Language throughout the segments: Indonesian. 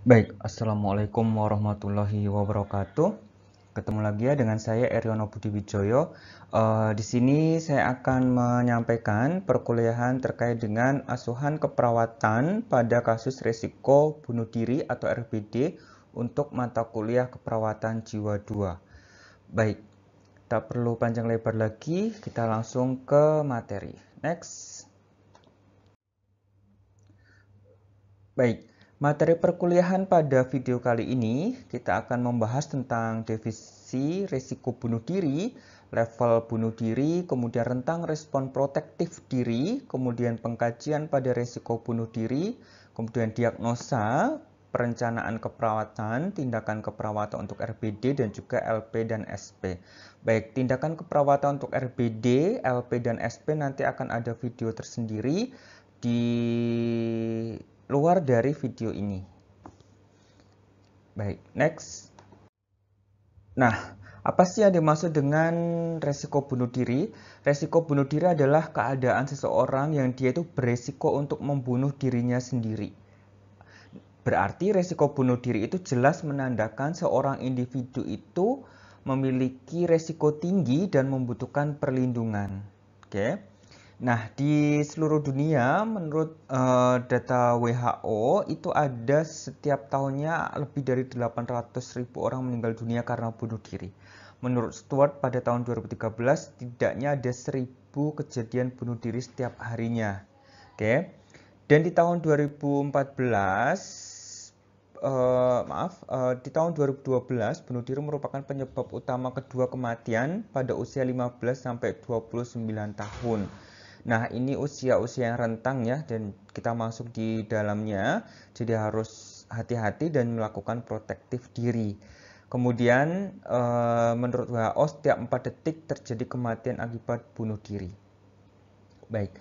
Baik, Assalamualaikum warahmatullahi wabarakatuh. Ketemu lagi ya dengan saya Eriono Budi Wijoyo. Uh, di sini saya akan menyampaikan perkuliahan terkait dengan asuhan keperawatan pada kasus risiko bunuh diri atau RBD untuk mata kuliah keperawatan jiwa 2. Baik, tak perlu panjang lebar lagi, kita langsung ke materi. Next. Baik, Materi perkuliahan pada video kali ini kita akan membahas tentang divisi risiko bunuh diri, level bunuh diri, kemudian rentang respon protektif diri, kemudian pengkajian pada risiko bunuh diri, kemudian diagnosa, perencanaan keperawatan, tindakan keperawatan untuk RBD dan juga LP dan SP. Baik, tindakan keperawatan untuk RBD, LP dan SP nanti akan ada video tersendiri di luar dari video ini. Baik, next. Nah, apa sih yang dimaksud dengan resiko bunuh diri? Resiko bunuh diri adalah keadaan seseorang yang dia itu beresiko untuk membunuh dirinya sendiri. Berarti resiko bunuh diri itu jelas menandakan seorang individu itu memiliki resiko tinggi dan membutuhkan perlindungan. Oke. Okay. Nah, di seluruh dunia menurut uh, data WHO itu ada setiap tahunnya lebih dari 800 ribu orang meninggal dunia karena bunuh diri. Menurut Stuart pada tahun 2013 tidaknya ada 1000 kejadian bunuh diri setiap harinya. Oke. Okay. Dan di tahun 2014 Uh, eh, maaf, uh, di tahun 2012 bunuh diri merupakan penyebab utama kedua kematian pada usia 15 sampai 29 tahun. Nah, ini usia-usia yang rentang ya dan kita masuk di dalamnya. Jadi harus hati-hati dan melakukan protektif diri. Kemudian eh, menurut WHO setiap 4 detik terjadi kematian akibat bunuh diri. Baik.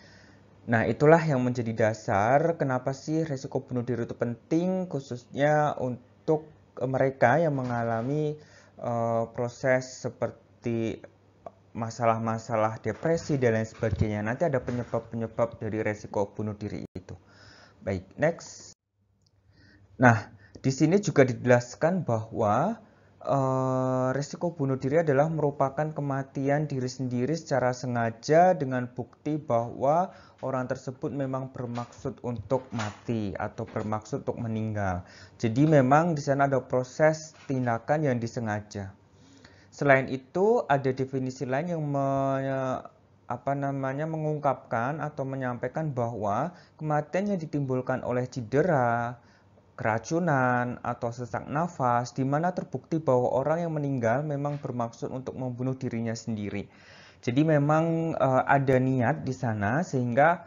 Nah, itulah yang menjadi dasar kenapa sih risiko bunuh diri itu penting khususnya untuk mereka yang mengalami eh, proses seperti masalah-masalah depresi dan lain sebagainya. Nanti ada penyebab-penyebab dari resiko bunuh diri itu. Baik, next. Nah, di sini juga dijelaskan bahwa Uh, resiko bunuh diri adalah merupakan kematian diri sendiri secara sengaja dengan bukti bahwa orang tersebut memang bermaksud untuk mati atau bermaksud untuk meninggal. Jadi memang di sana ada proses tindakan yang disengaja. Selain itu, ada definisi lain yang me, ya, apa namanya mengungkapkan atau menyampaikan bahwa kematian yang ditimbulkan oleh cedera, keracunan, atau sesak nafas di mana terbukti bahwa orang yang meninggal memang bermaksud untuk membunuh dirinya sendiri. Jadi memang e, ada niat di sana sehingga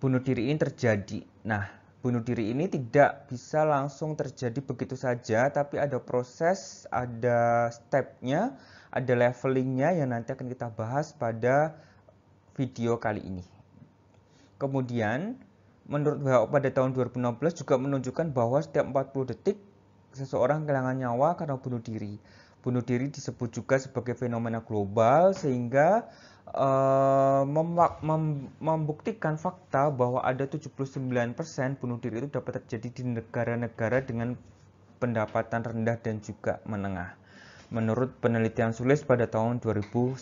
bunuh diri ini terjadi. Nah, bunuh diri ini tidak bisa langsung terjadi begitu saja, tapi ada proses, ada stepnya, ada levelingnya yang nanti akan kita bahas pada video kali ini. Kemudian, menurut WHO pada tahun 2016 juga menunjukkan bahwa setiap 40 detik seseorang kehilangan nyawa karena bunuh diri. Bunuh diri disebut juga sebagai fenomena global sehingga uh, membuktikan fakta bahwa ada 79% bunuh diri itu dapat terjadi di negara-negara dengan pendapatan rendah dan juga menengah menurut penelitian Sulis pada tahun 2019.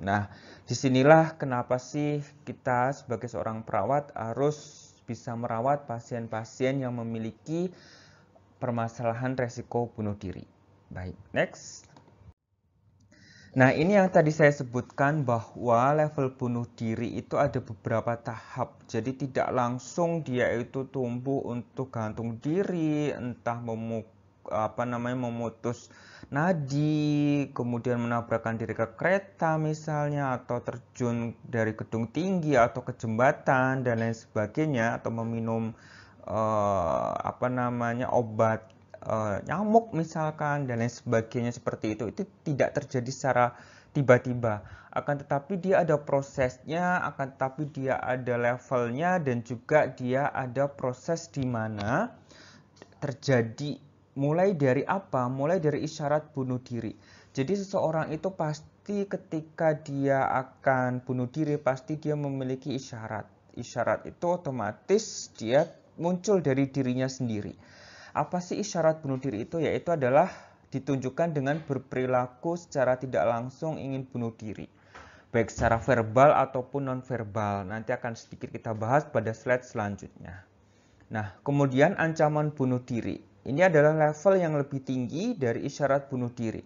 Nah, disinilah kenapa sih kita sebagai seorang perawat harus bisa merawat pasien-pasien yang memiliki permasalahan resiko bunuh diri. Baik, next. Nah, ini yang tadi saya sebutkan bahwa level bunuh diri itu ada beberapa tahap. Jadi tidak langsung dia itu tumbuh untuk gantung diri, entah memuk apa namanya memutus nadi, kemudian menabrakkan diri ke kereta misalnya atau terjun dari gedung tinggi atau ke jembatan dan lain sebagainya atau meminum eh, apa namanya obat uh, nyamuk misalkan dan lain sebagainya seperti itu itu tidak terjadi secara tiba-tiba akan tetapi dia ada prosesnya akan tetapi dia ada levelnya dan juga dia ada proses di mana terjadi mulai dari apa mulai dari isyarat bunuh diri jadi seseorang itu pasti ketika dia akan bunuh diri pasti dia memiliki isyarat isyarat itu otomatis dia muncul dari dirinya sendiri apa sih isyarat bunuh diri itu? Yaitu adalah ditunjukkan dengan berperilaku secara tidak langsung ingin bunuh diri. Baik secara verbal ataupun non verbal. Nanti akan sedikit kita bahas pada slide selanjutnya. Nah, kemudian ancaman bunuh diri. Ini adalah level yang lebih tinggi dari isyarat bunuh diri,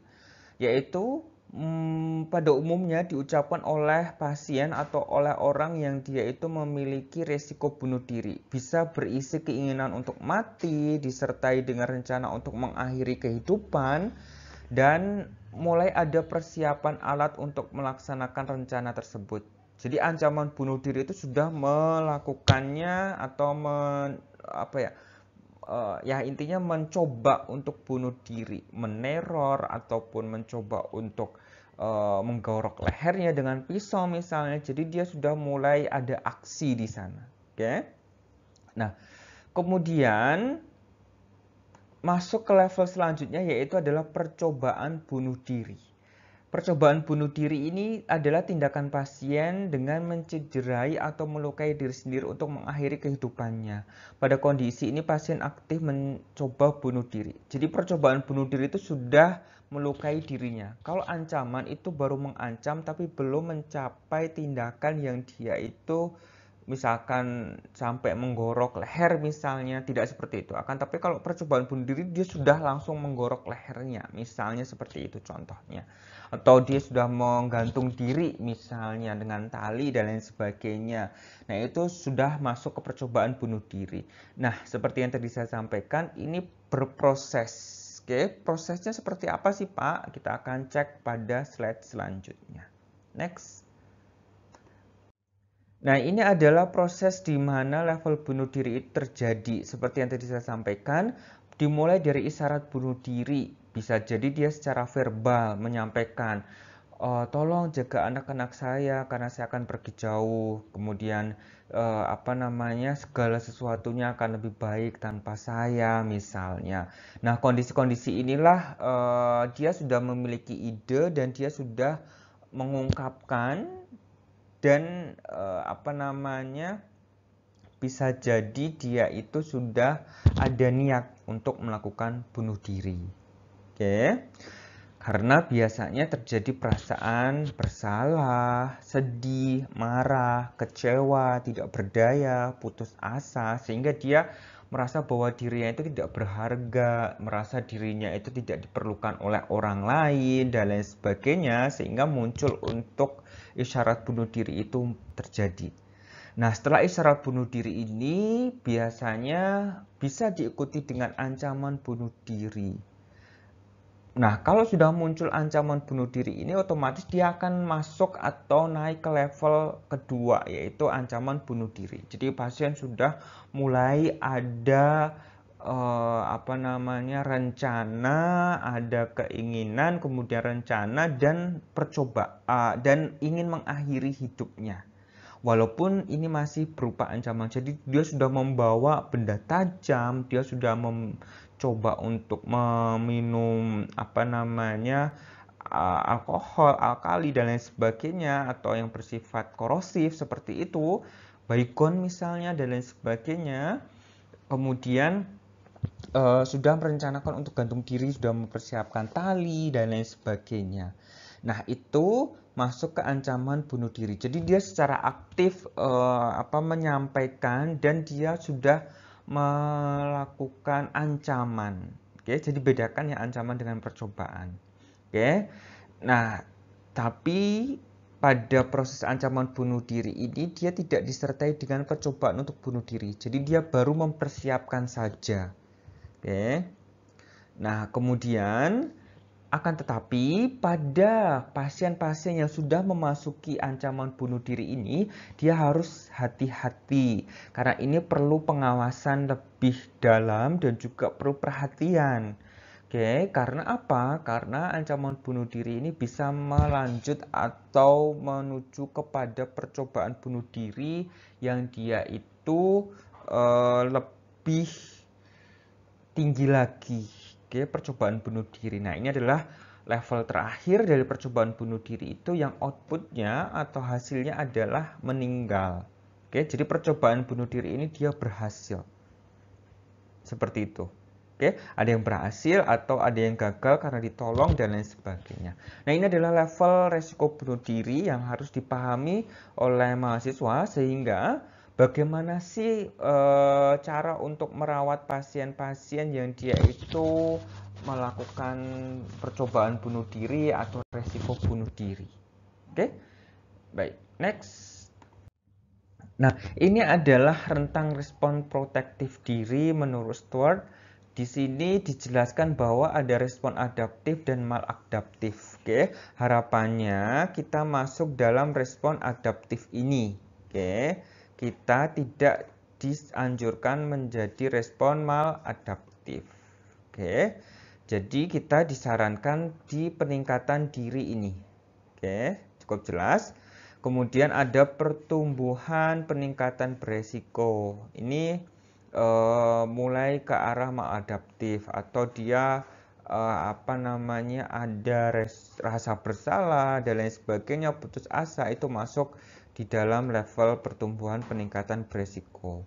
yaitu hmm, pada umumnya diucapkan oleh pasien atau oleh orang yang dia itu memiliki resiko bunuh diri. Bisa berisi keinginan untuk mati, disertai dengan rencana untuk mengakhiri kehidupan, dan mulai ada persiapan alat untuk melaksanakan rencana tersebut. Jadi ancaman bunuh diri itu sudah melakukannya atau men, apa ya? uh, ya intinya mencoba untuk bunuh diri, meneror ataupun mencoba untuk Eh, menggorok lehernya dengan pisau misalnya. Jadi dia sudah mulai ada aksi di sana. Oke. Okay? Nah, kemudian masuk ke level selanjutnya yaitu adalah percobaan bunuh diri. Percobaan bunuh diri ini adalah tindakan pasien dengan mencederai atau melukai diri sendiri untuk mengakhiri kehidupannya. Pada kondisi ini pasien aktif mencoba bunuh diri. Jadi percobaan bunuh diri itu sudah melukai dirinya. Kalau ancaman itu baru mengancam tapi belum mencapai tindakan yang dia itu misalkan sampai menggorok leher misalnya tidak seperti itu akan tapi kalau percobaan bunuh diri dia sudah langsung menggorok lehernya misalnya seperti itu contohnya atau dia sudah menggantung diri misalnya dengan tali dan lain sebagainya nah itu sudah masuk ke percobaan bunuh diri nah seperti yang tadi saya sampaikan ini berproses Oke, prosesnya seperti apa sih Pak? Kita akan cek pada slide selanjutnya. Next. Nah, ini adalah proses di mana level bunuh diri terjadi. Seperti yang tadi saya sampaikan, dimulai dari isyarat bunuh diri. Bisa jadi dia secara verbal menyampaikan, oh, tolong jaga anak-anak saya karena saya akan pergi jauh. Kemudian uh, apa namanya segala sesuatunya akan lebih baik tanpa saya misalnya. Nah kondisi-kondisi inilah uh, dia sudah memiliki ide dan dia sudah mengungkapkan dan uh, apa namanya bisa jadi dia itu sudah ada niat untuk melakukan bunuh diri. Oke. Okay. Karena biasanya terjadi perasaan bersalah, sedih, marah, kecewa, tidak berdaya, putus asa, sehingga dia merasa bahwa dirinya itu tidak berharga, merasa dirinya itu tidak diperlukan oleh orang lain dan lain sebagainya sehingga muncul untuk isyarat bunuh diri itu terjadi. Nah, setelah isyarat bunuh diri ini biasanya bisa diikuti dengan ancaman bunuh diri. Nah, kalau sudah muncul ancaman bunuh diri ini otomatis dia akan masuk atau naik ke level kedua yaitu ancaman bunuh diri. Jadi pasien sudah mulai ada eh, apa namanya rencana, ada keinginan, kemudian rencana dan eh, dan ingin mengakhiri hidupnya. Walaupun ini masih berupa ancaman. Jadi dia sudah membawa benda tajam, dia sudah mem coba untuk meminum apa namanya alkohol, alkali dan lain sebagainya atau yang bersifat korosif seperti itu, baygon misalnya dan lain sebagainya. Kemudian uh, sudah merencanakan untuk gantung diri, sudah mempersiapkan tali dan lain sebagainya. Nah, itu masuk ke ancaman bunuh diri. Jadi dia secara aktif uh, apa menyampaikan dan dia sudah melakukan ancaman. Oke, jadi bedakan ya ancaman dengan percobaan. Oke. Nah, tapi pada proses ancaman bunuh diri ini dia tidak disertai dengan percobaan untuk bunuh diri. Jadi dia baru mempersiapkan saja. Oke. Nah, kemudian akan tetapi, pada pasien-pasien yang sudah memasuki ancaman bunuh diri ini, dia harus hati-hati karena ini perlu pengawasan lebih dalam dan juga perlu perhatian. Oke, karena apa? Karena ancaman bunuh diri ini bisa melanjut atau menuju kepada percobaan bunuh diri yang dia itu uh, lebih tinggi lagi sebagai percobaan bunuh diri. Nah, ini adalah level terakhir dari percobaan bunuh diri itu yang outputnya atau hasilnya adalah meninggal. Oke, jadi percobaan bunuh diri ini dia berhasil. Seperti itu. Oke, ada yang berhasil atau ada yang gagal karena ditolong dan lain sebagainya. Nah, ini adalah level resiko bunuh diri yang harus dipahami oleh mahasiswa sehingga Bagaimana sih e, cara untuk merawat pasien-pasien yang dia itu melakukan percobaan bunuh diri atau resiko bunuh diri? Oke, okay? baik. Next. Nah, ini adalah rentang respon protektif diri menurut Stuart. Di sini dijelaskan bahwa ada respon adaptif dan maladaptif. Oke, harapannya kita masuk dalam respon adaptif ini. Oke kita tidak dianjurkan menjadi respon maladaptif. Oke. Jadi kita disarankan di peningkatan diri ini. Oke, cukup jelas. Kemudian ada pertumbuhan peningkatan beresiko. Ini eh, mulai ke arah maladaptif atau dia eh, apa namanya ada res, rasa bersalah dan lain sebagainya, putus asa itu masuk di dalam level pertumbuhan peningkatan beresiko.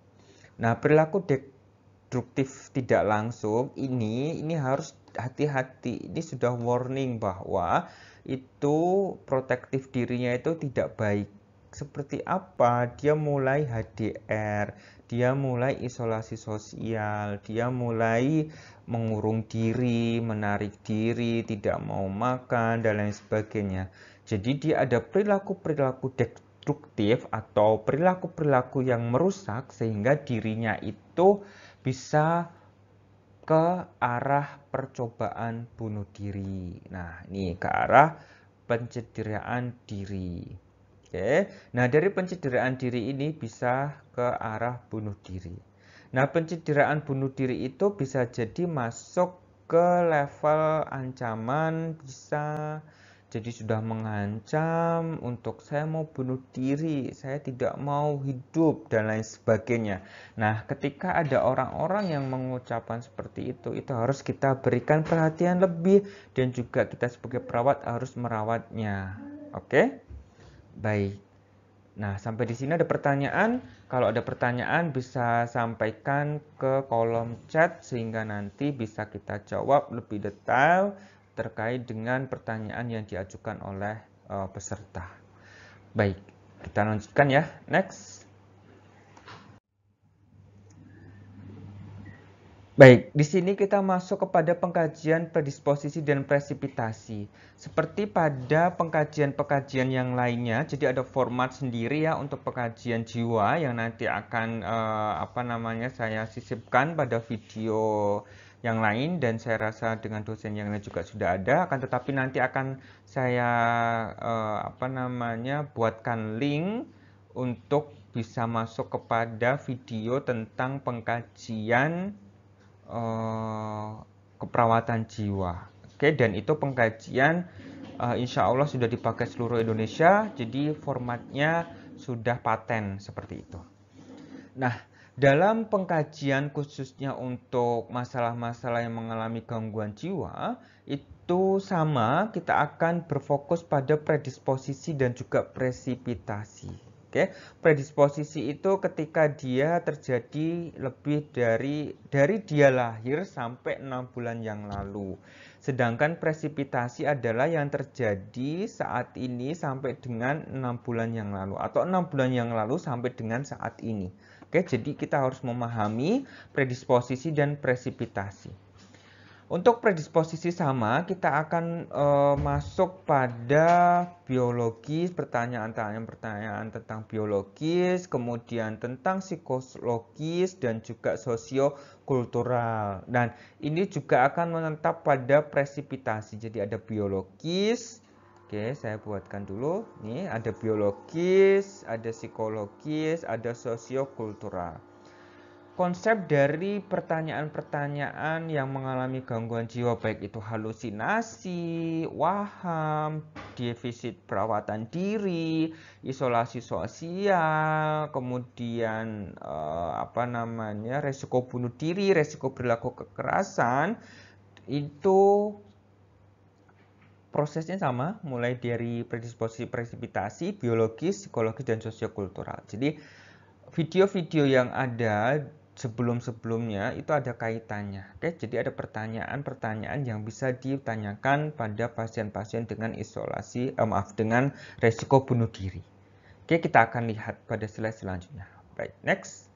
Nah, perilaku destruktif tidak langsung ini ini harus hati-hati. Ini sudah warning bahwa itu protektif dirinya itu tidak baik. Seperti apa? Dia mulai HDR, dia mulai isolasi sosial, dia mulai mengurung diri, menarik diri, tidak mau makan dan lain sebagainya. Jadi dia ada perilaku-perilaku destruktif destruktif atau perilaku-perilaku yang merusak sehingga dirinya itu bisa ke arah percobaan bunuh diri. Nah, ini ke arah pencederaan diri. Oke. Nah, dari pencederaan diri ini bisa ke arah bunuh diri. Nah, pencederaan bunuh diri itu bisa jadi masuk ke level ancaman, bisa jadi sudah mengancam untuk saya mau bunuh diri, saya tidak mau hidup dan lain sebagainya. Nah, ketika ada orang-orang yang mengucapkan seperti itu, itu harus kita berikan perhatian lebih dan juga kita sebagai perawat harus merawatnya. Oke? Okay? Baik. Nah, sampai di sini ada pertanyaan. Kalau ada pertanyaan bisa sampaikan ke kolom chat sehingga nanti bisa kita jawab lebih detail terkait dengan pertanyaan yang diajukan oleh uh, peserta. Baik, kita lanjutkan ya. Next. Baik, di sini kita masuk kepada pengkajian predisposisi dan presipitasi. Seperti pada pengkajian-pengkajian yang lainnya, jadi ada format sendiri ya untuk pengkajian jiwa yang nanti akan eh, apa namanya saya sisipkan pada video yang lain dan saya rasa dengan dosen yang lain juga sudah ada akan tetapi nanti akan saya uh, apa namanya buatkan link untuk bisa masuk kepada video tentang pengkajian uh, keperawatan jiwa Oke, dan itu pengkajian uh, insya Allah sudah dipakai seluruh Indonesia, jadi formatnya sudah paten seperti itu. Nah, dalam pengkajian khususnya untuk masalah-masalah yang mengalami gangguan jiwa, itu sama kita akan berfokus pada predisposisi dan juga presipitasi. Oke, predisposisi itu ketika dia terjadi lebih dari dari dia lahir sampai enam bulan yang lalu. Sedangkan presipitasi adalah yang terjadi saat ini sampai dengan enam bulan yang lalu atau enam bulan yang lalu sampai dengan saat ini. Oke, jadi kita harus memahami predisposisi dan presipitasi. Untuk predisposisi sama, kita akan e, masuk pada biologis, pertanyaan-pertanyaan tentang biologis, kemudian tentang psikologis, dan juga sosiokultural. Dan ini juga akan menetap pada presipitasi, jadi ada biologis, Oke, saya buatkan dulu. Nih, ada biologis, ada psikologis, ada sosiokultural. Konsep dari pertanyaan-pertanyaan yang mengalami gangguan jiwa baik itu halusinasi, waham, defisit perawatan diri, isolasi sosial, kemudian eh, apa namanya? resiko bunuh diri, resiko perilaku kekerasan itu prosesnya sama, mulai dari predisposisi presipitasi, biologis, psikologis, dan sosiokultural. Jadi, video-video yang ada sebelum-sebelumnya itu ada kaitannya. Oke, jadi ada pertanyaan-pertanyaan yang bisa ditanyakan pada pasien-pasien dengan isolasi, eh, maaf, dengan resiko bunuh diri. Oke, kita akan lihat pada slide selanjutnya. Baik, next.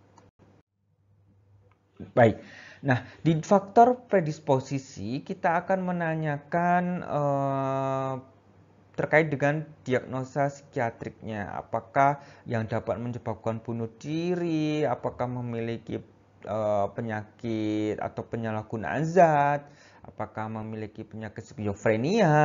Baik. Nah, di faktor predisposisi kita akan menanyakan eh, terkait dengan diagnosa psikiatriknya, apakah yang dapat menyebabkan bunuh diri, apakah memiliki eh, penyakit atau penyalahgunaan zat, apakah memiliki penyakit skizofrenia.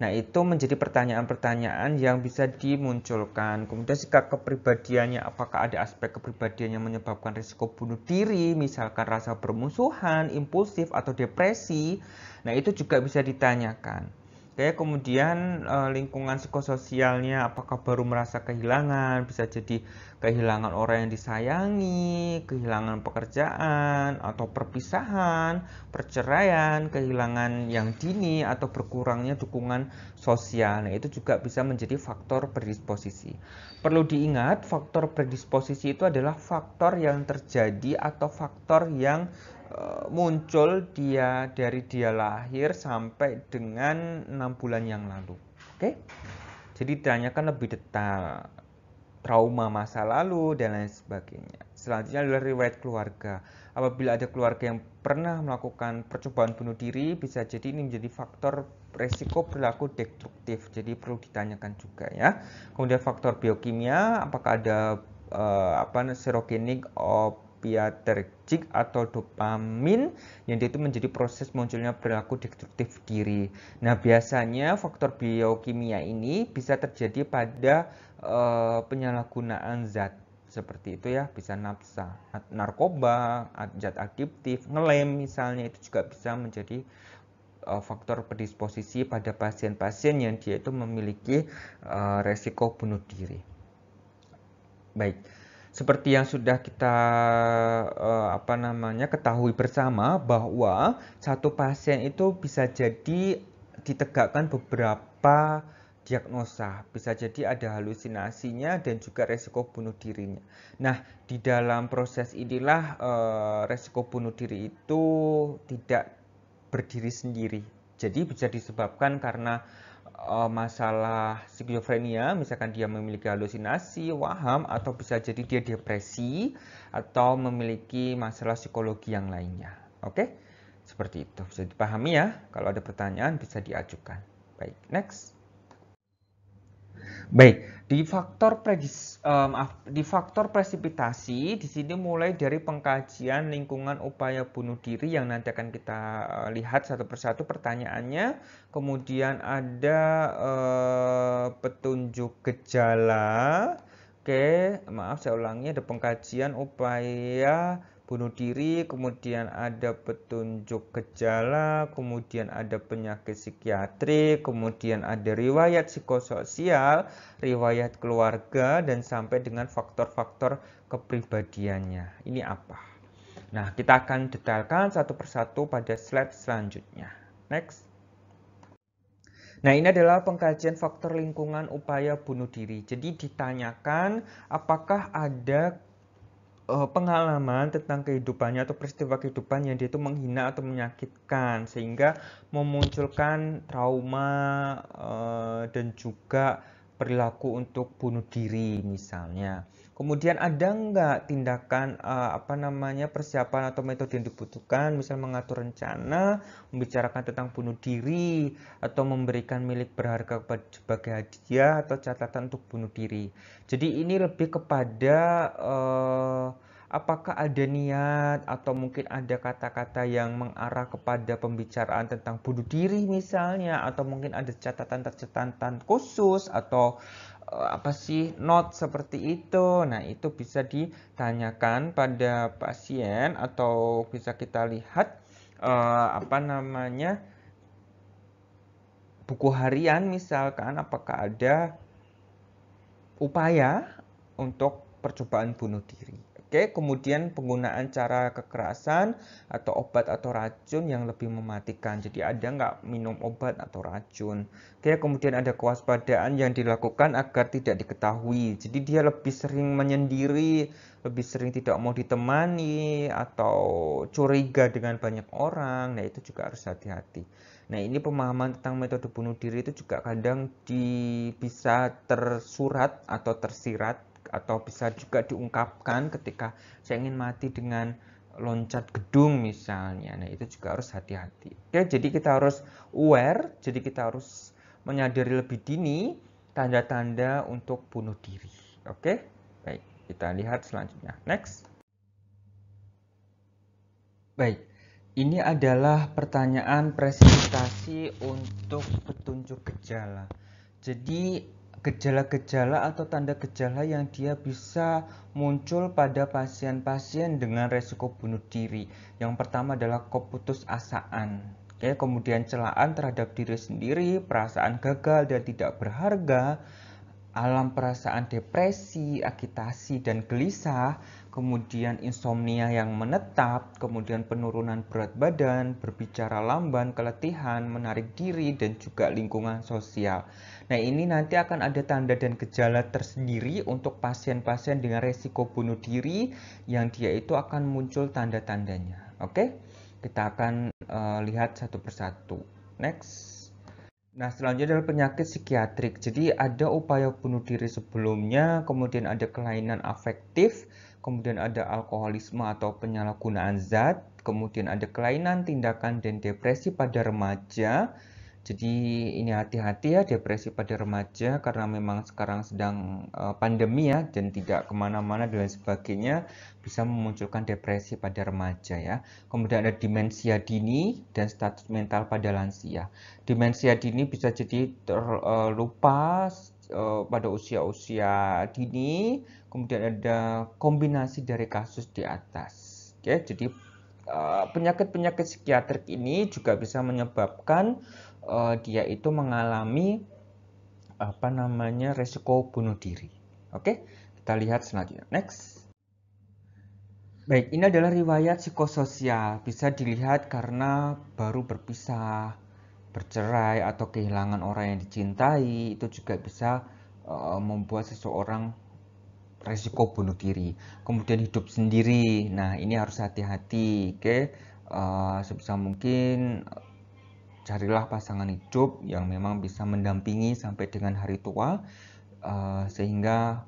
Nah, itu menjadi pertanyaan-pertanyaan yang bisa dimunculkan. Kemudian sikap kepribadiannya, apakah ada aspek kepribadian yang menyebabkan risiko bunuh diri, misalkan rasa bermusuhan, impulsif, atau depresi. Nah, itu juga bisa ditanyakan. Oke, kemudian eh, lingkungan psikososialnya apakah baru merasa kehilangan, bisa jadi kehilangan orang yang disayangi, kehilangan pekerjaan atau perpisahan, perceraian, kehilangan yang dini atau berkurangnya dukungan sosial. Nah, itu juga bisa menjadi faktor predisposisi. Perlu diingat, faktor predisposisi itu adalah faktor yang terjadi atau faktor yang Eh, muncul dia dari dia lahir sampai dengan enam bulan yang lalu. Oke? Jadi tanyakan lebih detail trauma masa lalu dan lain sebagainya. Selanjutnya adalah riwayat keluarga. Apabila ada keluarga yang pernah melakukan percobaan bunuh diri, bisa jadi ini menjadi faktor resiko berlaku destruktif. Jadi perlu ditanyakan juga ya. Kemudian faktor biokimia, apakah ada uh, apa serogenik of dopiatergic atau dopamin yang itu menjadi proses munculnya perilaku destruktif diri. Nah, biasanya faktor biokimia ini bisa terjadi pada uh, penyalahgunaan zat seperti itu ya bisa nafsa narkoba zat adiktif ngelem misalnya itu juga bisa menjadi eh, faktor predisposisi pada pasien-pasien yang dia itu memiliki uh, resiko bunuh diri baik seperti yang sudah kita uh, apa namanya ketahui bersama bahwa satu pasien itu bisa jadi ditegakkan beberapa diagnosa bisa jadi ada halusinasinya dan juga resiko bunuh dirinya. Nah, di dalam proses inilah eh, resiko bunuh diri itu tidak berdiri sendiri. Jadi bisa disebabkan karena uh, masalah skizofrenia, misalkan dia memiliki halusinasi, waham, atau bisa jadi dia depresi atau memiliki masalah psikologi yang lainnya. Oke, seperti itu bisa dipahami ya. Kalau ada pertanyaan bisa diajukan. Baik, next. Baik, di faktor predis, um, di faktor presipitasi di sini mulai dari pengkajian lingkungan upaya bunuh diri yang nanti akan kita eh, lihat satu persatu pertanyaannya. Kemudian ada uh, petunjuk gejala. Oke, maaf saya ulangi ada pengkajian upaya bunuh diri, kemudian ada petunjuk gejala, kemudian ada penyakit psikiatri, kemudian ada riwayat psikososial, riwayat keluarga, dan sampai dengan faktor-faktor kepribadiannya. Ini apa? Nah, kita akan detailkan satu persatu pada slide selanjutnya. Next. Nah, ini adalah pengkajian faktor lingkungan upaya bunuh diri. Jadi ditanyakan apakah ada uh, pengalaman tentang kehidupannya atau peristiwa kehidupan yang dia itu menghina atau menyakitkan sehingga memunculkan trauma uh, dan juga perilaku untuk bunuh diri misalnya. Kemudian ada nggak tindakan uh, apa namanya persiapan atau metode yang dibutuhkan, misal mengatur rencana, membicarakan tentang bunuh diri, atau memberikan milik berharga sebagai hadiah atau catatan untuk bunuh diri. Jadi ini lebih kepada uh, apakah ada niat atau mungkin ada kata-kata yang mengarah kepada pembicaraan tentang bunuh diri misalnya atau mungkin ada catatan-catatan khusus atau eh, apa sih not seperti itu nah itu bisa ditanyakan pada pasien atau bisa kita lihat uh, apa namanya buku harian misalkan apakah ada upaya untuk percobaan bunuh diri Oke, kemudian penggunaan cara kekerasan atau obat atau racun yang lebih mematikan. Jadi ada nggak minum obat atau racun. Oke, kemudian ada kewaspadaan yang dilakukan agar tidak diketahui. Jadi dia lebih sering menyendiri, lebih sering tidak mau ditemani atau curiga dengan banyak orang. Nah, itu juga harus hati-hati. Nah, ini pemahaman tentang metode bunuh diri itu juga kadang di, bisa tersurat atau tersirat atau bisa juga diungkapkan ketika saya ingin mati dengan loncat gedung misalnya. Nah, itu juga harus hati-hati. Oke, jadi kita harus aware, jadi kita harus menyadari lebih dini tanda-tanda untuk bunuh diri. Oke? Baik, kita lihat selanjutnya. Next. Baik. Ini adalah pertanyaan presentasi untuk petunjuk gejala. Jadi gejala-gejala atau tanda gejala yang dia bisa muncul pada pasien-pasien dengan resiko bunuh diri. Yang pertama adalah keputusasaan. Oke, kemudian celaan terhadap diri sendiri, perasaan gagal dan tidak berharga, alam perasaan depresi, agitasi, dan gelisah, kemudian insomnia yang menetap, kemudian penurunan berat badan, berbicara lamban, keletihan, menarik diri, dan juga lingkungan sosial. Nah, ini nanti akan ada tanda dan gejala tersendiri untuk pasien-pasien dengan resiko bunuh diri yang dia itu akan muncul tanda-tandanya. Oke, kita akan uh, lihat satu persatu. Next. Nah, selanjutnya adalah penyakit psikiatrik. Jadi, ada upaya bunuh diri sebelumnya, kemudian ada kelainan afektif, kemudian ada alkoholisme atau penyalahgunaan zat, kemudian ada kelainan tindakan dan depresi pada remaja, jadi ini hati-hati ya depresi pada remaja karena memang sekarang sedang eh, pandemi ya dan tidak kemana-mana dan sebagainya bisa memunculkan depresi pada remaja ya. Kemudian ada demensia dini dan status mental pada lansia. Demensia dini bisa jadi terlupa eh, uh, eh, pada usia-usia dini. Kemudian ada kombinasi dari kasus di atas. Oke, jadi Eh, penyakit-penyakit psikiatrik ini juga bisa menyebabkan uh, dia itu mengalami apa namanya resiko bunuh diri. Oke, kita lihat selanjutnya. Next. Baik, ini adalah riwayat psikososial. Bisa dilihat karena baru berpisah, bercerai atau kehilangan orang yang dicintai, itu juga bisa uh, membuat seseorang resiko bunuh diri. Kemudian hidup sendiri. Nah, ini harus hati-hati, oke? Okay? Uh, eh, sebisa mungkin carilah pasangan hidup yang memang bisa mendampingi sampai dengan hari tua uh, sehingga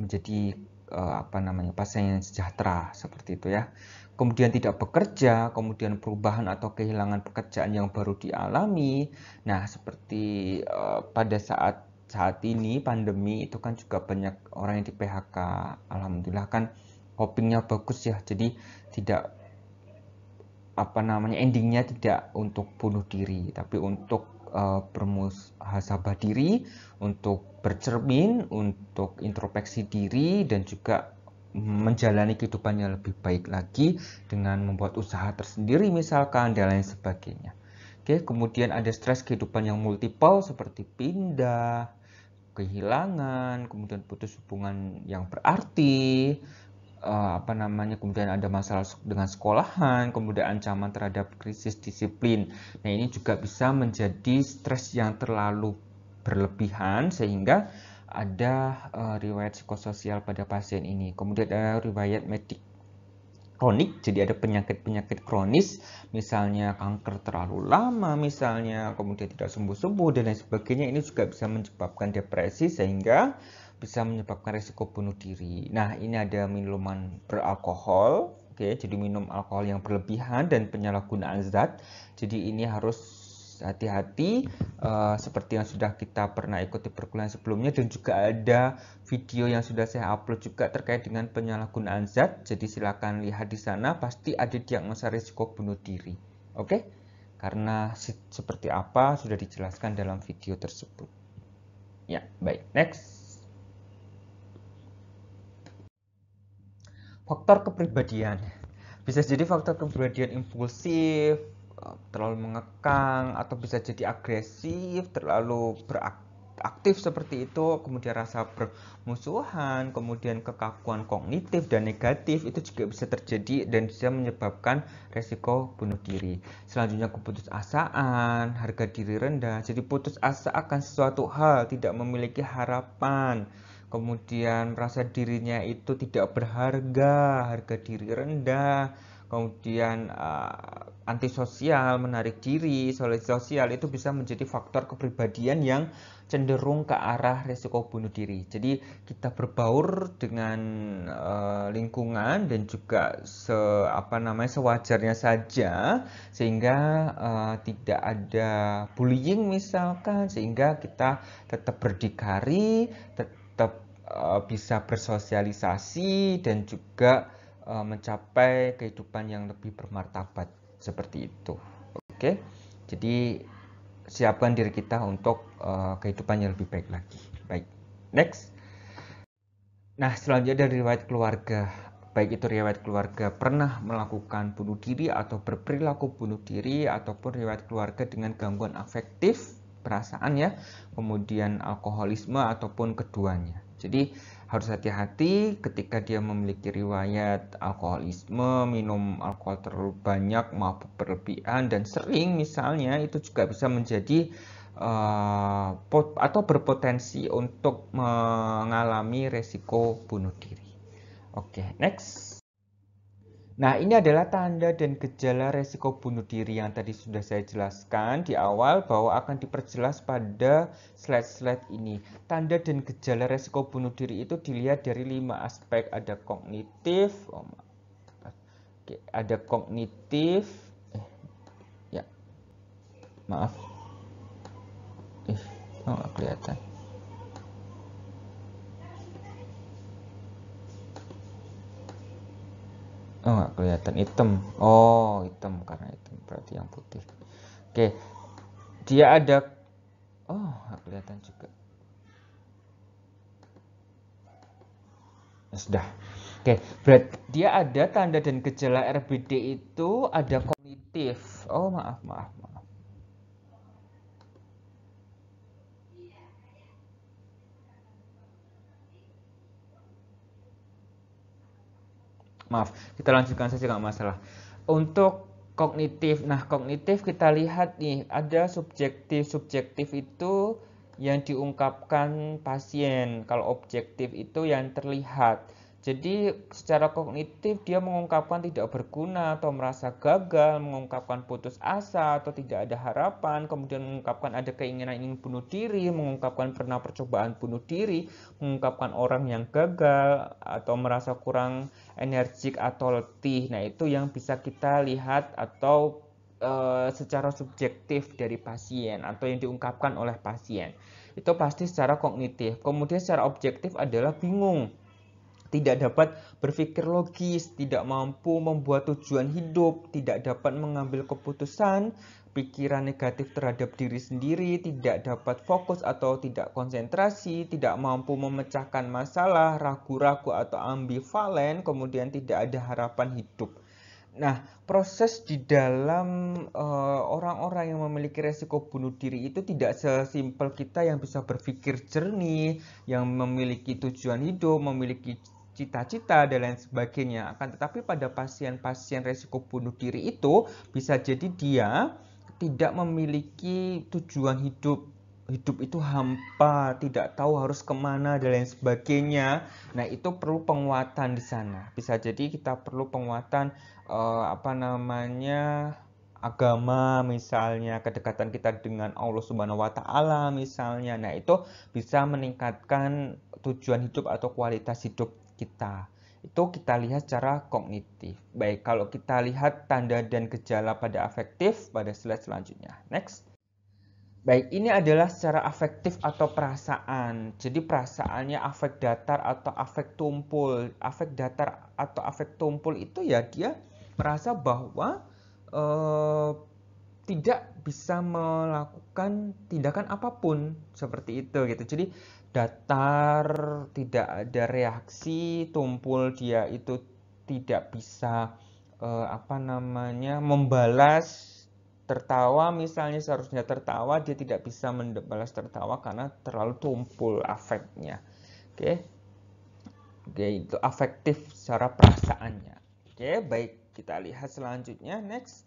menjadi uh, apa namanya pasangan yang sejahtera seperti itu ya kemudian tidak bekerja kemudian perubahan atau kehilangan pekerjaan yang baru dialami nah seperti uh, pada saat saat ini pandemi itu kan juga banyak orang yang di PHK alhamdulillah kan copingnya bagus ya jadi tidak apa namanya endingnya tidak untuk bunuh diri tapi untuk uh, bermuhasabah diri untuk bercermin untuk introspeksi diri dan juga menjalani kehidupannya lebih baik lagi dengan membuat usaha tersendiri misalkan dan lain sebagainya Oke, kemudian ada stres kehidupan yang multiple seperti pindah, kehilangan, kemudian putus hubungan yang berarti, uh, apa namanya, kemudian ada masalah dengan sekolahan, kemudian ancaman terhadap krisis disiplin. Nah, ini juga bisa menjadi stres yang terlalu berlebihan sehingga ada uh, riwayat psikososial pada pasien ini. Kemudian ada riwayat medik kronik, jadi ada penyakit-penyakit kronis, misalnya kanker terlalu lama, misalnya kemudian tidak sembuh-sembuh dan lain sebagainya, ini juga bisa menyebabkan depresi sehingga bisa menyebabkan risiko bunuh diri. Nah, ini ada minuman beralkohol, oke, jadi minum alkohol yang berlebihan dan penyalahgunaan zat. Jadi ini harus hati-hati uh, seperti yang sudah kita pernah ikuti perkuliahan sebelumnya dan juga ada video yang sudah saya upload juga terkait dengan penyalahgunaan zat jadi silakan lihat di sana pasti ada diagnosa risiko bunuh diri oke okay? karena seperti apa sudah dijelaskan dalam video tersebut ya baik next faktor kepribadian bisa jadi faktor kepribadian impulsif terlalu mengekang atau bisa jadi agresif, terlalu beraktif seperti itu, kemudian rasa bermusuhan, kemudian kekakuan kognitif dan negatif itu juga bisa terjadi dan bisa menyebabkan resiko bunuh diri. Selanjutnya keputusasaan, harga diri rendah, jadi putus asa akan sesuatu hal, tidak memiliki harapan kemudian merasa dirinya itu tidak berharga, harga diri rendah, kemudian uh, antisosial, menarik diri, solid sosial itu bisa menjadi faktor kepribadian yang cenderung ke arah risiko bunuh diri. Jadi kita berbaur dengan uh, lingkungan dan juga se apa namanya sewajarnya saja sehingga uh, tidak ada bullying misalkan sehingga kita tetap berdikari, tetap uh, bisa bersosialisasi dan juga Eh, mencapai kehidupan yang lebih bermartabat seperti itu. Oke. Jadi siapkan diri kita untuk eh, kehidupan yang lebih baik lagi. Baik. Next. Nah, selanjutnya dari riwayat keluarga. Baik itu riwayat keluarga pernah melakukan bunuh diri atau berperilaku bunuh diri ataupun riwayat keluarga dengan gangguan afektif, perasaan ya, kemudian alkoholisme ataupun keduanya. Jadi harus hati-hati ketika dia memiliki riwayat alkoholisme, minum alkohol terlalu banyak, mabuk berlebihan dan sering misalnya itu juga bisa menjadi uh, pot, atau berpotensi untuk mengalami resiko bunuh diri. Oke, okay, next. Nah, ini adalah tanda dan gejala resiko bunuh diri yang tadi sudah saya jelaskan di awal bahwa akan diperjelas pada slide-slide ini. Tanda dan gejala resiko bunuh diri itu dilihat dari lima aspek. Ada kognitif, oh, Oke, ada kognitif, eh, ya, maaf, ih, eh, oh, kelihatan. oh nggak kelihatan hitam oh hitam karena hitam berarti yang putih oke dia ada oh nggak kelihatan juga ya, sudah oke berarti dia ada tanda dan gejala RBD itu ada kognitif oh maaf maaf maaf maaf kita lanjutkan saja nggak masalah untuk kognitif nah kognitif kita lihat nih ada subjektif subjektif itu yang diungkapkan pasien kalau objektif itu yang terlihat jadi secara kognitif dia mengungkapkan tidak berguna atau merasa gagal, mengungkapkan putus asa atau tidak ada harapan, kemudian mengungkapkan ada keinginan ingin bunuh diri, mengungkapkan pernah percobaan bunuh diri, mengungkapkan orang yang gagal atau merasa kurang energik atau letih. Nah itu yang bisa kita lihat atau e, secara subjektif dari pasien atau yang diungkapkan oleh pasien. Itu pasti secara kognitif. Kemudian secara objektif adalah bingung tidak dapat berpikir logis, tidak mampu membuat tujuan hidup, tidak dapat mengambil keputusan, pikiran negatif terhadap diri sendiri, tidak dapat fokus atau tidak konsentrasi, tidak mampu memecahkan masalah, ragu-ragu atau ambivalen, kemudian tidak ada harapan hidup. Nah, proses di dalam eh, orang-orang uh, yang memiliki resiko bunuh diri itu tidak sesimpel kita yang bisa berpikir jernih, yang memiliki tujuan hidup, memiliki cita-cita dan lain sebagainya. Akan tetapi pada pasien-pasien resiko bunuh diri itu bisa jadi dia tidak memiliki tujuan hidup. Hidup itu hampa, tidak tahu harus kemana dan lain sebagainya. Nah itu perlu penguatan di sana. Bisa jadi kita perlu penguatan uh, apa namanya agama misalnya kedekatan kita dengan Allah Subhanahu wa taala misalnya. Nah, itu bisa meningkatkan tujuan hidup atau kualitas hidup kita. Itu kita lihat secara kognitif. Baik, kalau kita lihat tanda dan gejala pada afektif pada slide selanjutnya. Next. Baik, ini adalah secara afektif atau perasaan. Jadi perasaannya afek datar atau afek tumpul. Afek datar atau afek tumpul itu ya dia merasa bahwa eh, tidak bisa melakukan tindakan apapun seperti itu gitu. Jadi datar, tidak ada reaksi, tumpul dia itu tidak bisa eh, apa namanya membalas tertawa misalnya seharusnya tertawa dia tidak bisa membalas tertawa karena terlalu tumpul afeknya. Oke. Okay? okay, itu afektif secara perasaannya. Oke, okay, baik kita lihat selanjutnya next.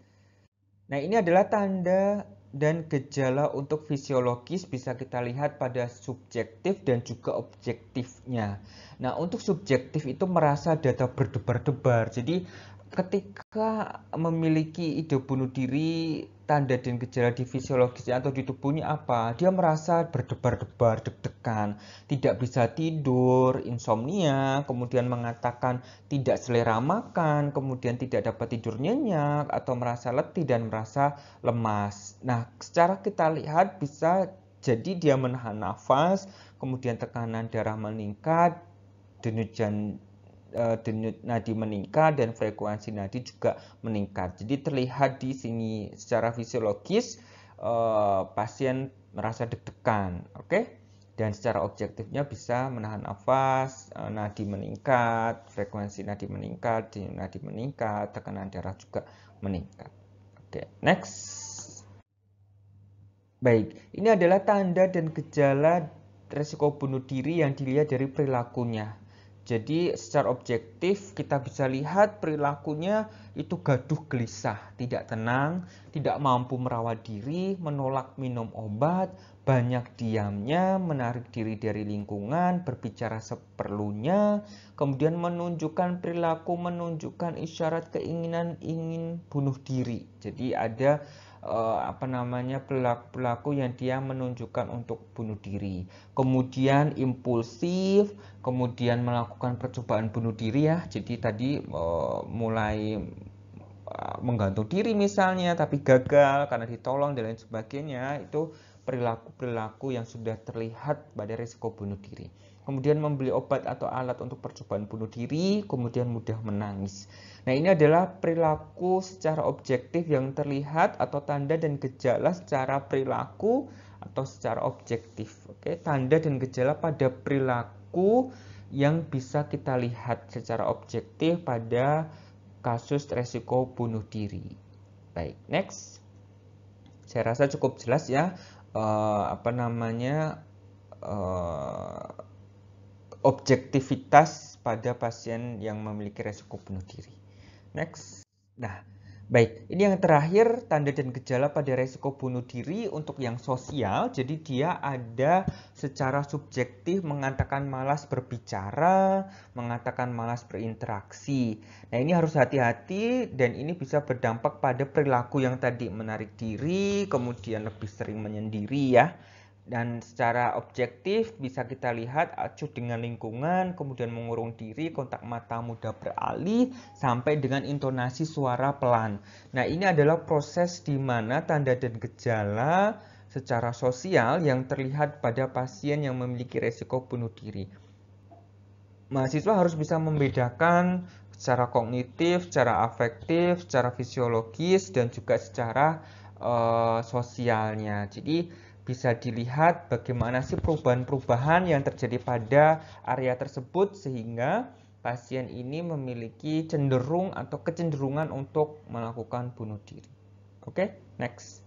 Nah, ini adalah tanda dan gejala untuk fisiologis bisa kita lihat pada subjektif dan juga objektifnya. Nah, untuk subjektif itu merasa data berdebar-debar. Jadi, ketika memiliki ide bunuh diri tanda dan gejala di fisiologisnya atau di tubuhnya apa? Dia merasa berdebar-debar, deg-degan, tidak bisa tidur, insomnia, kemudian mengatakan tidak selera makan, kemudian tidak dapat tidur nyenyak, atau merasa letih dan merasa lemas. Nah, secara kita lihat bisa jadi dia menahan nafas, kemudian tekanan darah meningkat, denyut Eh, denyut nadi meningkat dan frekuensi nadi juga meningkat. Jadi terlihat di sini secara fisiologis eh, pasien merasa deg-degan, oke? Okay? Dan secara objektifnya bisa menahan nafas, eh, nadi meningkat, frekuensi nadi meningkat, denyut nadi meningkat, tekanan darah juga meningkat. Oke, okay, next. Baik, ini adalah tanda dan gejala resiko bunuh diri yang dilihat dari perilakunya. Jadi secara objektif kita bisa lihat perilakunya itu gaduh gelisah, tidak tenang, tidak mampu merawat diri, menolak minum obat, banyak diamnya, menarik diri dari lingkungan, berbicara seperlunya, kemudian menunjukkan perilaku, menunjukkan isyarat keinginan ingin bunuh diri. Jadi ada uh, apa namanya pelaku-pelaku yang dia menunjukkan untuk bunuh diri. Kemudian impulsif, kemudian melakukan percobaan bunuh diri ya. Jadi tadi uh, mulai eh, menggantung diri misalnya tapi gagal karena ditolong dan lain sebagainya itu perilaku-perilaku yang sudah terlihat pada risiko bunuh diri. Kemudian membeli obat atau alat untuk percobaan bunuh diri, kemudian mudah menangis. Nah, ini adalah perilaku secara objektif yang terlihat atau tanda dan gejala secara perilaku atau secara objektif. Oke, tanda dan gejala pada perilaku yang bisa kita lihat secara objektif pada kasus resiko bunuh diri. Baik, next. Saya rasa cukup jelas ya uh, apa namanya uh, objektivitas pada pasien yang memiliki resiko bunuh diri. Next. Nah, baik. Ini yang terakhir, tanda dan gejala pada resiko bunuh diri untuk yang sosial. Jadi dia ada secara subjektif mengatakan malas berbicara, mengatakan malas berinteraksi. Nah, ini harus hati-hati dan ini bisa berdampak pada perilaku yang tadi menarik diri, kemudian lebih sering menyendiri ya dan secara objektif bisa kita lihat acuh dengan lingkungan, kemudian mengurung diri, kontak mata mudah beralih, sampai dengan intonasi suara pelan. Nah ini adalah proses di mana tanda dan gejala secara sosial yang terlihat pada pasien yang memiliki resiko bunuh diri. Mahasiswa harus bisa membedakan secara kognitif, secara afektif, secara fisiologis, dan juga secara Eh, sosialnya. Jadi bisa dilihat bagaimana sih perubahan-perubahan yang terjadi pada area tersebut sehingga pasien ini memiliki cenderung atau kecenderungan untuk melakukan bunuh diri. Oke, okay, next.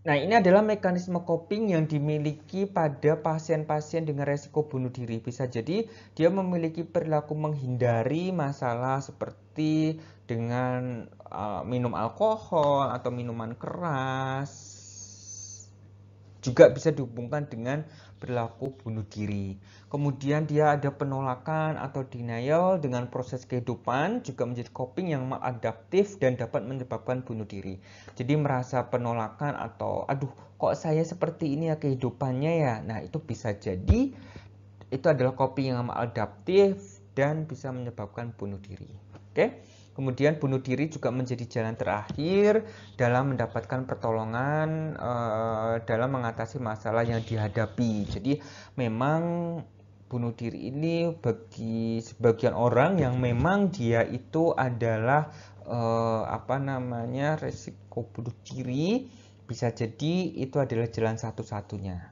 Nah, ini adalah mekanisme coping yang dimiliki pada pasien-pasien dengan resiko bunuh diri. Bisa jadi dia memiliki perilaku menghindari masalah seperti dengan uh, minum alkohol atau minuman keras juga bisa dihubungkan dengan berlaku bunuh diri. Kemudian dia ada penolakan atau denial dengan proses kehidupan juga menjadi coping yang maladaptif dan dapat menyebabkan bunuh diri. Jadi merasa penolakan atau aduh kok saya seperti ini ya kehidupannya ya. Nah itu bisa jadi itu adalah coping yang maladaptif dan bisa menyebabkan bunuh diri. Oke. Kemudian bunuh diri juga menjadi jalan terakhir dalam mendapatkan pertolongan uh, dalam mengatasi masalah yang dihadapi. Jadi memang bunuh diri ini bagi sebagian orang yang memang dia itu adalah uh, apa namanya resiko bunuh diri bisa jadi itu adalah jalan satu-satunya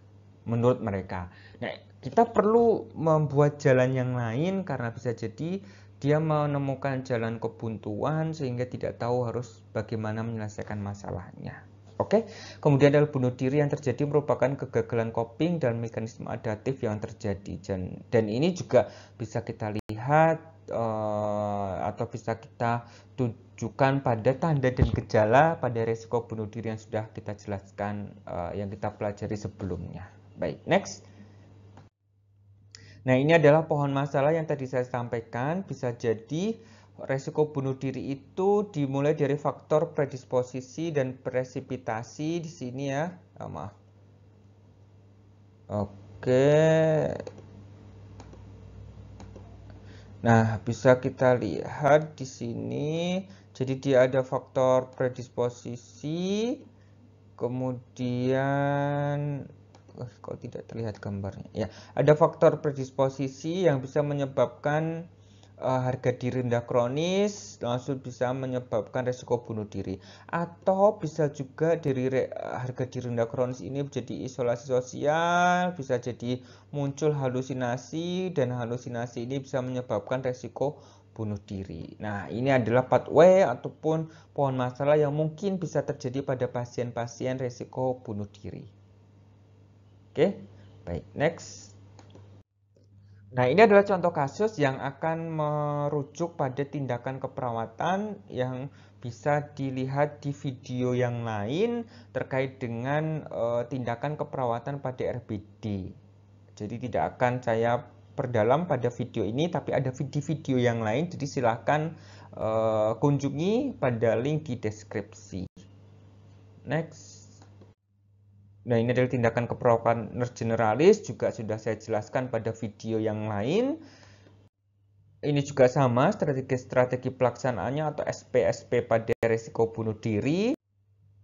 menurut mereka. Nah, kita perlu membuat jalan yang lain karena bisa jadi dia menemukan jalan kebuntuan sehingga tidak tahu harus bagaimana menyelesaikan masalahnya. Oke, kemudian adalah bunuh diri yang terjadi merupakan kegagalan coping dan mekanisme adaptif yang terjadi. Dan, dan ini juga bisa kita lihat uh, atau bisa kita tunjukkan pada tanda dan gejala pada resiko bunuh diri yang sudah kita jelaskan, uh, yang kita pelajari sebelumnya. Baik, next. Nah, ini adalah pohon masalah yang tadi saya sampaikan. Bisa jadi resiko bunuh diri itu dimulai dari faktor predisposisi dan presipitasi di sini ya. Oh, Oke. Nah, bisa kita lihat di sini. Jadi dia ada faktor predisposisi, kemudian kalau tidak terlihat gambarnya ya ada faktor predisposisi yang bisa menyebabkan uh, harga diri rendah kronis langsung bisa menyebabkan resiko bunuh diri atau bisa juga dari re, eh, harga diri rendah kronis ini menjadi isolasi sosial bisa jadi muncul halusinasi dan halusinasi ini bisa menyebabkan resiko bunuh diri. Nah, ini adalah pathway ataupun pohon masalah yang mungkin bisa terjadi pada pasien-pasien resiko bunuh diri. Oke, baik. Next. Nah, ini adalah contoh kasus yang akan merujuk pada tindakan keperawatan yang bisa dilihat di video yang lain terkait dengan e, tindakan keperawatan pada RBD. Jadi tidak akan saya perdalam pada video ini, tapi ada video-video yang lain, jadi silahkan e, eh, kunjungi pada link di deskripsi. Next. Nah ini adalah tindakan nurse generalis juga sudah saya jelaskan pada video yang lain. Ini juga sama strategi-strategi pelaksanaannya atau SPSP pada risiko bunuh diri.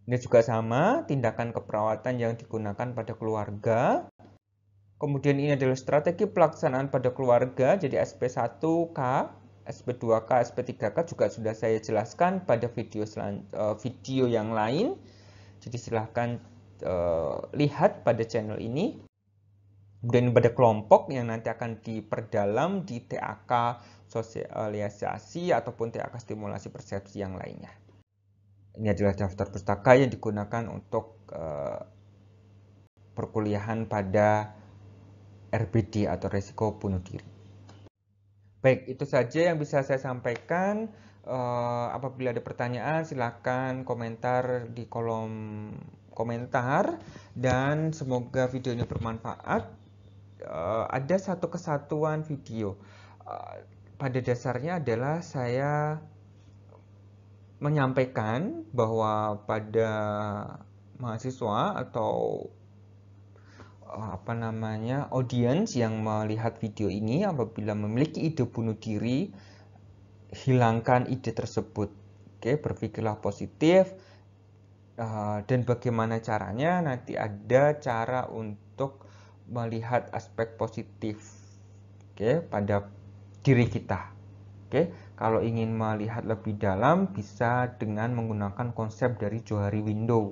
Ini juga sama tindakan keperawatan yang digunakan pada keluarga. Kemudian ini adalah strategi pelaksanaan pada keluarga, jadi SP1K, SP2K, SP3K juga sudah saya jelaskan pada video, eh, video yang lain. Jadi silahkan Eh, lihat pada channel ini dan pada kelompok yang nanti akan diperdalam di TAK sosialisasi ataupun TAK stimulasi persepsi yang lainnya. Ini adalah daftar pustaka yang digunakan untuk eh, perkuliahan pada RBD atau resiko bunuh diri. Baik, itu saja yang bisa saya sampaikan. Eh, apabila ada pertanyaan, silakan komentar di kolom komentar dan semoga video ini bermanfaat. Uh, ada satu kesatuan video. Uh, pada dasarnya adalah saya menyampaikan bahwa pada mahasiswa atau eh, apa namanya audiens yang melihat video ini apabila memiliki ide bunuh diri hilangkan ide tersebut oke berpikirlah positif Eh, dan bagaimana caranya nanti ada cara untuk melihat aspek positif oke okay, pada diri kita oke okay, kalau ingin melihat lebih dalam bisa dengan menggunakan konsep dari Johari Window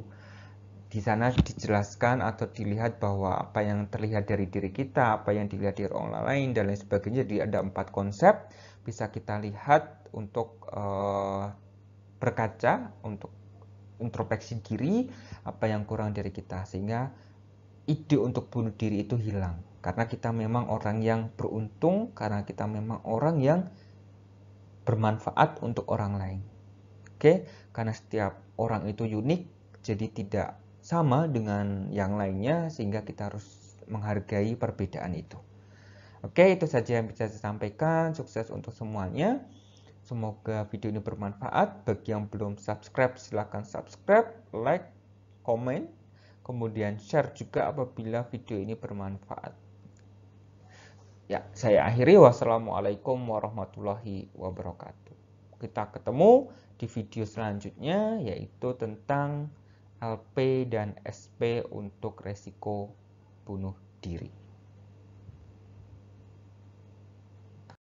di sana dijelaskan atau dilihat bahwa apa yang terlihat dari diri kita, apa yang dilihat dari orang lain dan lain sebagainya. Jadi ada empat konsep bisa kita lihat untuk uh, berkaca untuk introspeksi diri apa yang kurang dari kita sehingga ide untuk bunuh diri itu hilang karena kita memang orang yang beruntung karena kita memang orang yang bermanfaat untuk orang lain oke karena setiap orang itu unik jadi tidak sama dengan yang lainnya sehingga kita harus menghargai perbedaan itu oke itu saja yang bisa saya sampaikan sukses untuk semuanya Semoga video ini bermanfaat. Bagi yang belum subscribe, silahkan subscribe, like, komen, kemudian share juga apabila video ini bermanfaat. Ya, saya akhiri. Wassalamualaikum warahmatullahi wabarakatuh. Kita ketemu di video selanjutnya, yaitu tentang LP dan SP untuk resiko bunuh diri.